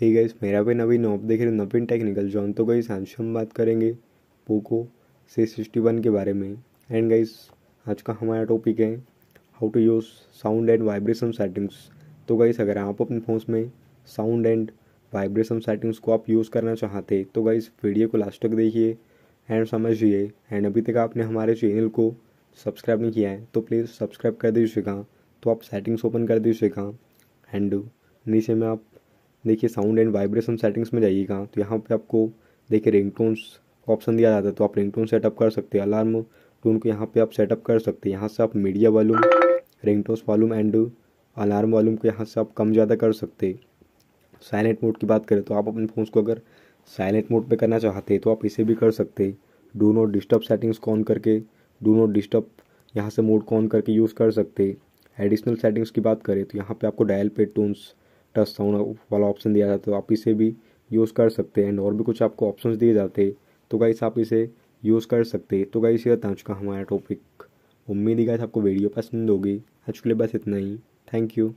hey guys मेरा पे नवीन आप देख रहे नवीन टेक्निकल जॉन तो गई आज हम बात करेंगे पोको से सिक्सटी वन के बारे में एंड गाइस आज का हमारा टॉपिक है how to use sound and vibration settings तो गाइस अगर आप अपने फोन में साउंड एंड वाइब्रेशन सेटिंग्स को आप यूज़ करना चाहते तो गाइस वीडियो को लास्ट तक देखिए एंड समझिए एंड अभी तक आपने हमारे चैनल को सब्सक्राइब नहीं किया है तो प्लीज़ सब्सक्राइब कर दीजिएगा तो आप सेटिंग्स ओपन कर दीजिएगा एंड नीचे में आप देखिए साउंड एंड वाइब्रेशन सेटिंग्स में जाइएगा तो यहाँ पे आपको देखिए रिंगटोन्स ऑप्शन दिया जाता है तो आप रिंगटोन सेटअप कर सकते हैं अलार्म टोन को यहाँ पे आप सेटअप कर सकते हैं यहाँ से आप media volume ringtones volume and alarm volume को यहाँ से आप कम ज़्यादा कर सकते साइलेंट मोड की बात करें तो आप अपने फ़ोन को अगर साइलेंट मोड पे करना चाहते हैं तो आप इसे भी कर सकते डू नोट डिस्टर्ब सेटिंग्स को ऑन करके डू नोट डिस्टर्ब यहाँ से मोड को ऑन करके यूज़ कर सकते एडिशनल सेटिंग्स की बात करें तो यहाँ पे आपको dial pad tones touch sound वाला ऑप्शन दिया जाता है तो आप इसे भी यूज़ कर सकते हैं एंड और भी कुछ आपको ऑप्शन दिए जाते तो गाइस आप इसे यूज़ कर सकते तो गाइस ये था चुका हमारा टॉपिक उम्मीद ही गाइस आपको वीडियो पसंद होगी आज के लिए बस इतना ही थैंक यू